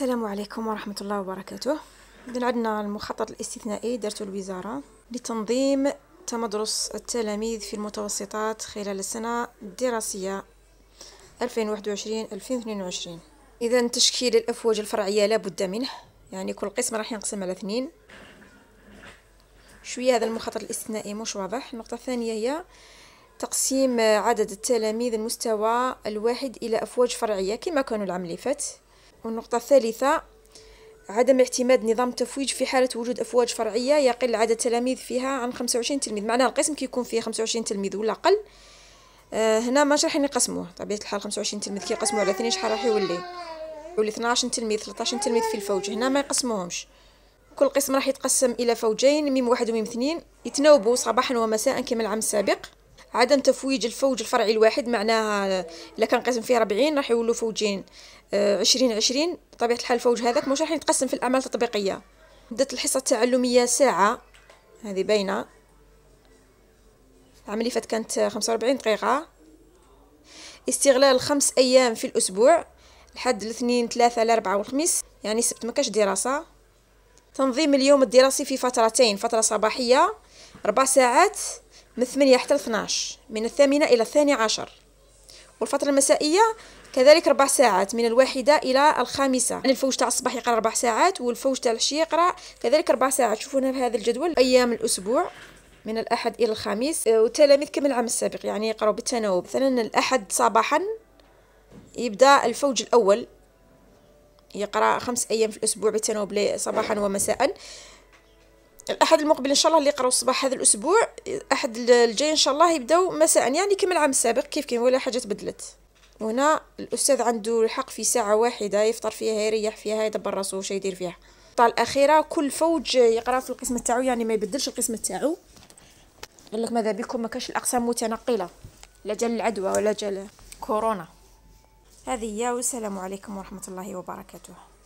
السلام عليكم ورحمة الله وبركاته إذن عندنا المخطط الاستثنائي درته الوزارة لتنظيم تمدرس التلاميذ في المتوسطات خلال السنة الدراسية 2021-2022 إذا تشكيل الأفواج الفرعية لابد منه يعني كل قسم راح ينقسم على اثنين شوية هذا المخطط الاستثنائي مش واضح النقطة الثانية هي تقسيم عدد التلاميذ المستوى الواحد إلى أفواج فرعية كما كانوا العام اللي فات والنقطة الثالثة عدم اعتماد نظام التفويج في حالة وجود أفواج فرعية يقل عدد التلاميذ فيها عن 25 تلميذ معناها القسم كيكون فيه 25 تلميذ ولا أقل آه هنا ماش راح نقسموه طبيعة الحال 25 تلميذ كي يقسموه على اثنين شحال راح يولي يولي 12 تلميذ 13 تلميذ في الفوج هنا ما يقسموهمش كل قسم راح يتقسم إلى فوجين ميم واحد وميم اثنين يتناوبوا صباحا ومساء كما العام السابق عدم تفويج الفوج الفرعي الواحد معناها الا كان قسم فيه 40 راح يولوا فوجين 20 20 بطبيعه الحال الفوج هذاك مش راح يتقسم في الاعمال التطبيقيه مده الحصه التعلميه ساعه هذه باينه العام اللي فات كانت 45 دقيقه استغلال خمس ايام في الاسبوع لحد الاثنين ثلاثة الاربعة والخميس يعني السبت مكاش دراسة تنظيم اليوم الدراسي في فترتين فترة صباحية ربع ساعات من الثمانية حتى الثناش من الثامنة إلى الثاني عشر والفترة المسائية كذلك ربع ساعات من الواحدة إلى الخامسة يعني الفوج تاع الصباح يقرأ ربع ساعات والفوج تاع العشية يقرأ كذلك ربع ساعات شوفوا هنا في هذا الجدول أيام الأسبوع من الأحد إلى الخميس آه، والتلاميذ كما العام السابق يعني يقرأوا بالتناوب مثلا الأحد صباحا يبدأ الفوج الأول يقرأ خمس أيام في الأسبوع بالتناوب صباحا ومساء الاحد المقبل ان شاء الله اللي يقراو الصباح هذا الاسبوع الاحد الجاي ان شاء الله يبداو مساء يعني كما العام السابق كيف كان ولا حاجه تبدلت وهنا الاستاذ عنده الحق في ساعه واحده يفطر فيها يريح فيها يدبر راسو واش يدير فيها الطاقه الاخيره كل فوج يقرا في القسم تاعو يعني ما يبدلش القسم تاعو قال لك ماذا بكم ما كاش الاقسام متنقله لا جل العدوى ولا جل كورونا هذه هي والسلام عليكم ورحمه الله وبركاته